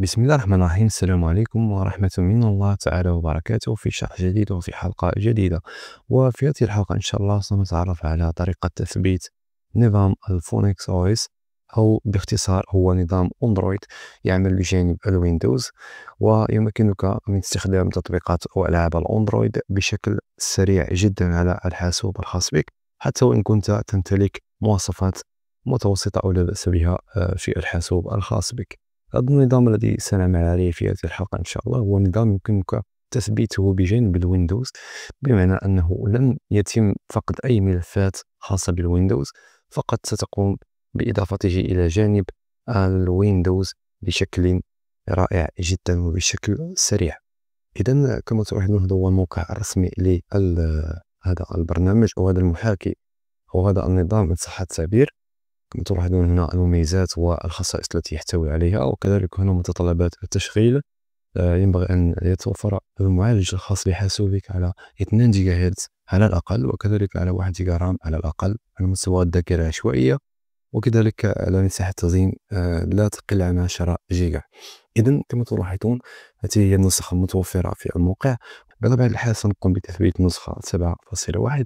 بسم الله الرحمن الرحيم السلام عليكم ورحمة من الله تعالى وبركاته في شرح جديد وفي حلقة جديدة وفي هذه الحلقة إن شاء الله سنتعرف على طريقة تثبيت نظام الفونكس أو إس أو باختصار هو نظام أندرويد يعمل بجانب الويندوز ويمكنك من استخدام تطبيقات وألعاب الأندرويد بشكل سريع جدا على الحاسوب الخاص بك حتى وإن كنت تمتلك مواصفات متوسطة أو لا بأس بها آه، في الحاسوب الخاص بك هذا النظام الذي سنعمل عليه في هذه الحلقة إن شاء الله هو نظام يمكنك تثبيته بجانب الويندوز بمعنى أنه لن يتم فقد أي ملفات خاصة بالويندوز فقط ستقوم بإضافته إلى جانب الويندوز بشكل رائع جدا وبشكل سريع إذا كما تلاحظون هذا هو الموقع الرسمي لهذا البرنامج او هذا المحاكي او هذا النظام إن صح التعبير كما تلاحظون هنا المميزات والخصائص التي يحتوي عليها وكذلك هنا متطلبات التشغيل آه، ينبغي أن يتوفر المعالج الخاص بحاسوبك على 2 جيجا هرتز على الأقل وكذلك على 1 جيجا رام على الأقل على مستوى الذاكرة العشوائية وكذلك على مساحة تخزين آه، لا تقل عن 10 جيجا إذا كما تلاحظون هذه هي النسخ المتوفرة في الموقع بطبيعة الحال سنقوم بتثبيت نسخة 7.1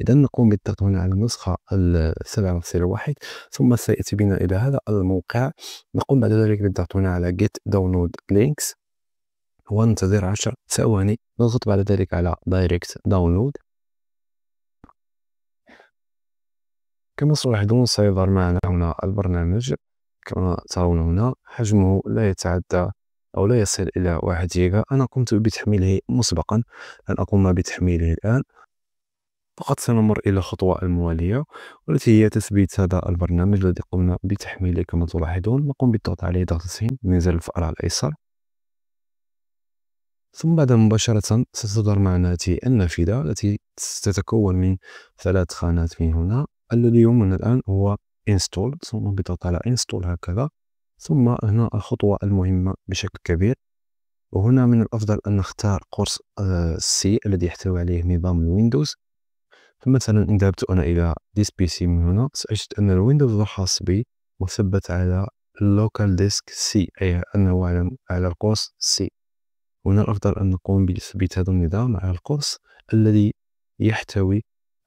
إذا نقوم بالتطوين على النسخة 7.1 ثم سيأتي بنا إلى هذا الموقع نقوم بعد ذلك بالتطوين على جيت داونلود لينكس وانتظر 10 ثواني نضغط بعد ذلك على دايركت داونلود كما تلاحظون سيظهر معنا هنا البرنامج كما ترون هنا حجمه لا يتعدى أو لا يصل إلى واحد جيجا أنا قمت بتحميله مسبقا أن أقوم بتحميله الآن فقط سنمر إلى الخطوة الموالية والتي هي تثبيت هذا البرنامج الذي قمنا بتحميله كما تلاحظون نقوم بالضغط عليه ضغط ضغطتين لنزل الفأر الأيسر ثم بعد مباشرة ستظهر معنا هذه النافذة التي ستتكون من ثلاث خانات من هنا الذي يهمنا الآن هو انستول ثم بالضغط على انستول هكذا ثم هنا الخطوة المهمة بشكل كبير وهنا من الأفضل أن نختار قرص سي آه، الذي يحتوي عليه نظام الويندوز فمثلا إن ذهبت أنا إلى ديس بي سي من هنا سأجد أن الويندوز الخاص بي مثبت على اللوكال ديسك سي أي أنه على على القرص سي هنا الأفضل أن نقوم بتثبيت هذا النظام على القرص الذي يحتوي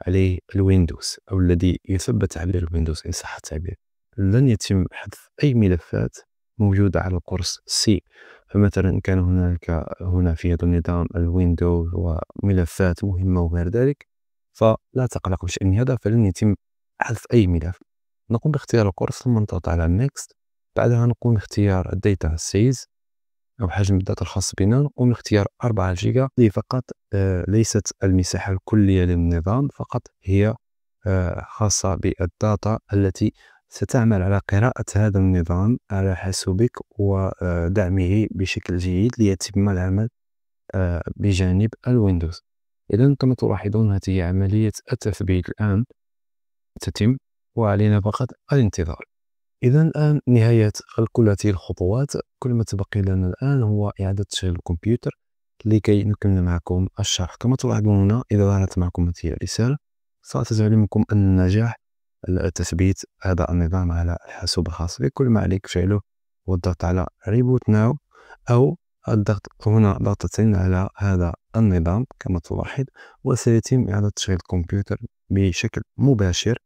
عليه الويندوز أو الذي يثبت عليه الويندوز إن صح التعبير لن يتم حذف أي ملفات موجودة على القرص سي فمثلا كان هناك هنا في هذا النظام الويندوز وملفات مهمة وغير ذلك فلا تقلق بشأن هذا فلن يتم حذف أي ملف نقوم باختيار القرص ثم نضغط على Next بعدها نقوم باختيار الداتا سيز أو حجم الداتا الخاص بنا نقوم باختيار 4 جيجا هذه فقط آه، ليست المساحة الكلية للنظام فقط هي آه، خاصة بالداتا التي ستعمل على قراءة هذا النظام على حاسوبك ودعمه آه، بشكل جيد ليتم العمل آه، بجانب الويندوز إذا كما تلاحظون هذه عملية التثبيت الآن تتم وعلينا فقط الانتظار إذا الآن نهاية كل هذه الخطوات كل ما تبقي لنا الآن هو إعادة تشغيل الكمبيوتر لكي نكمل معكم الشرح كما تلاحظون هنا إذا ظهرت معكم هذه الرسالة ستجعل منكم أن النجاح تثبيت هذا النظام على الحاسوب الخاص بك كل ما عليك فعله هو الضغط على ريبوت ناو أو الضغط هنا ضغطتين على هذا النظام كما تلاحظ وسيتم إعادة تشغيل الكمبيوتر بشكل مباشر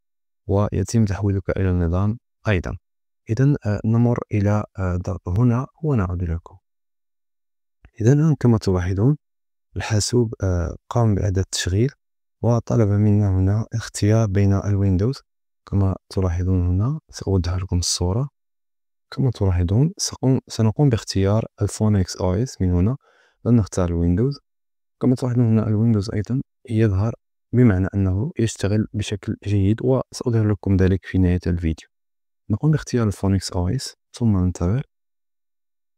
ويتم تحويلك إلى النظام أيضا إذا آه، نمر إلى آه، ضغط هنا ونعود لكم إذا كما تلاحظون الحاسوب آه، قام بإعادة التشغيل وطلب منا هنا اختيار بين الويندوز كما تلاحظون هنا سأوضح لكم الصورة كما تلاحظون سنقوم باختيار الفون اكس او اس من هنا لن نختار الويندوز كما تلاحظون هنا الويندوز أيضا يظهر بمعنى أنه يشتغل بشكل جيد وسأظهر لكم ذلك في نهاية الفيديو نقوم باختيار الفونكس او اس ثم ننتظر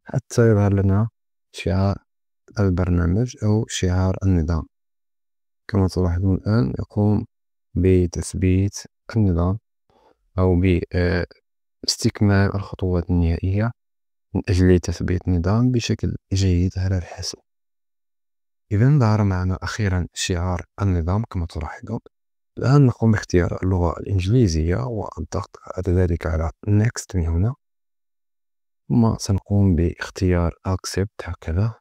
حتى يظهر لنا شعار البرنامج أو شعار النظام كما تلاحظون الآن يقوم بتثبيت النظام أو باستكمال آه، الخطوات النهائية من أجل تثبيت النظام بشكل جيد على الحسب إذا ظهر معنا أخيرا شعار النظام كما تلاحظون الآن نقوم باختيار اللغة الإنجليزية والضغط بعد ذلك على Next من هنا ثم سنقوم باختيار Accept هكذا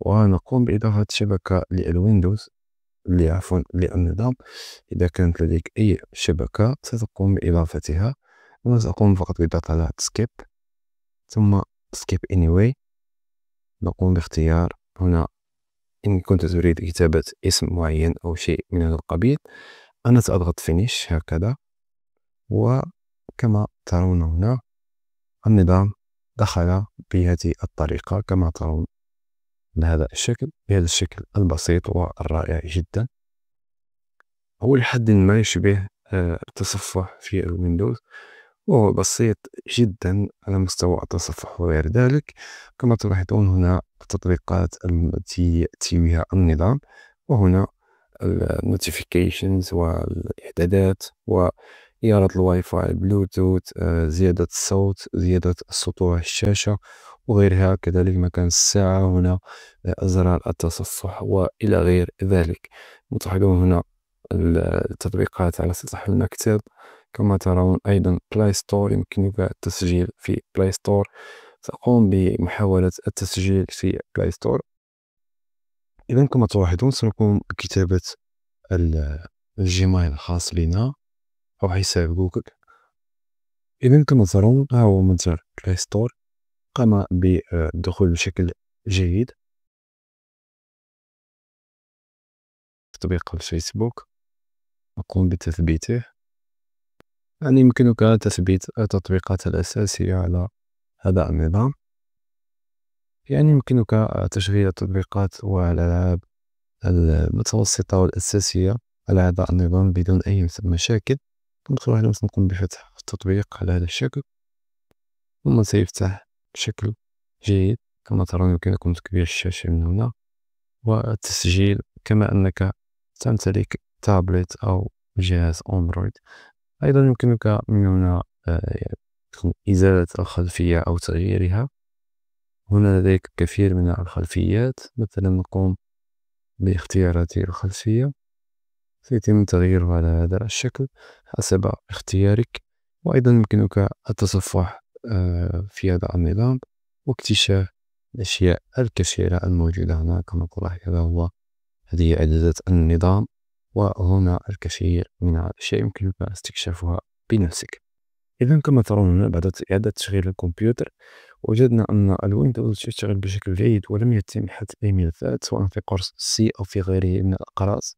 ونقوم بإضافة شبكة للويندوز اللي عفوا للنظام إذا كانت لديك أي شبكة ستقوم بإضافتها أنا سأقوم فقط بضغط سكيب ثم سكيب اني anyway نقوم باختيار هنا إن كنت تريد كتابة اسم معين أو شيء من هذا القبيل أنا سأضغط فينيش هكذا وكما ترون هنا النظام دخل بهذه الطريقة كما ترون بهذا الشكل بهذا الشكل البسيط والرائع جدا هو لحد ما يشبه آه، التصفح في الويندوز وهو بسيط جدا على مستوى التصفح وغير ذلك كما تلاحظون هنا التطبيقات التي يأتي بها النظام وهنا النوتيفيكيشنز والإعدادات وإدارة الواي فاي بلوتوث آه، زيادة الصوت زيادة سطوع الشاشة وغيرها كذلك مكان الساعة هنا آه، أزرار التصفح وإلى غير ذلك وتلاحظون هنا التطبيقات على سطح المكتب كما ترون أيضا بلاي ستور يمكنك التسجيل في بلاي ستور سأقوم بمحاولة التسجيل في بلاي ستور إذا كما تلاحظون سنقوم بكتابة الجيميل الخاص بنا أو حساب جوجل إذا كما ترون ها هو متجر بلاي ستور قام بالدخول بشكل جيد تطبيق الفيسبوك أقوم بتثبيته يعني يمكنك تثبيت التطبيقات الأساسية على هذا النظام يعني يمكنك تشغيل التطبيقات والألعاب المتوسطة والأساسية على هذا النظام بدون أي مشاكل ندخل نقوم بفتح التطبيق على هذا الشكل ثم سيفتح بشكل جيد كما ترون يمكنكم تكبير الشاشة من هنا والتسجيل كما أنك تمتلك تابلت أو جهاز أندرويد أيضا يمكنك من هنا آه، يعني إزالة الخلفية أو تغييرها هنا لديك الكثير من الخلفيات مثلا نقوم باختيار هذه الخلفية سيتم تغييرها على هذا الشكل حسب اختيارك وأيضا يمكنك التصفح آه، في هذا النظام واكتشاف الأشياء الكثيرة الموجودة هنا كما تلاحظ هذا هو هذه اعدادات النظام وهنا الكثير من الأشياء يمكنك استكشافها بنفسك إذا كما ترون هنا بعد إعادة تشغيل الكمبيوتر وجدنا أن الويندوز يشتغل بشكل جيد ولم يتم حذف أي ملفات سواء في قرص سي أو في غيره من الأقراص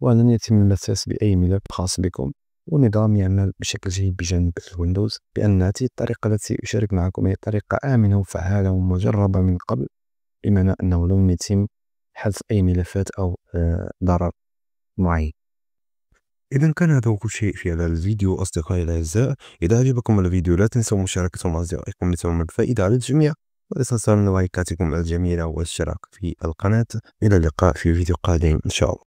ولن يتم الاعتراف بأي ملف خاص بكم ونظام يعمل بشكل جيد بجانب الويندوز بأن هذه الطريقة التي أشارك معكم هي طريقة آمنة وفعالة ومجربة من قبل بمعنى أنه لم يتم حذف أي ملفات أو آه، ضرر معين إذا كان هذا كل شيء في هذا الفيديو أصدقائي الأعزاء إذا أعجبكم الفيديو لا تنسوا مشاركته مع أصدقائكم لتنمو الفائدة على الجميع وإصدار لايكاتكم الجميلة والاشتراك في القناة إلى اللقاء في فيديو قادم إن شاء الله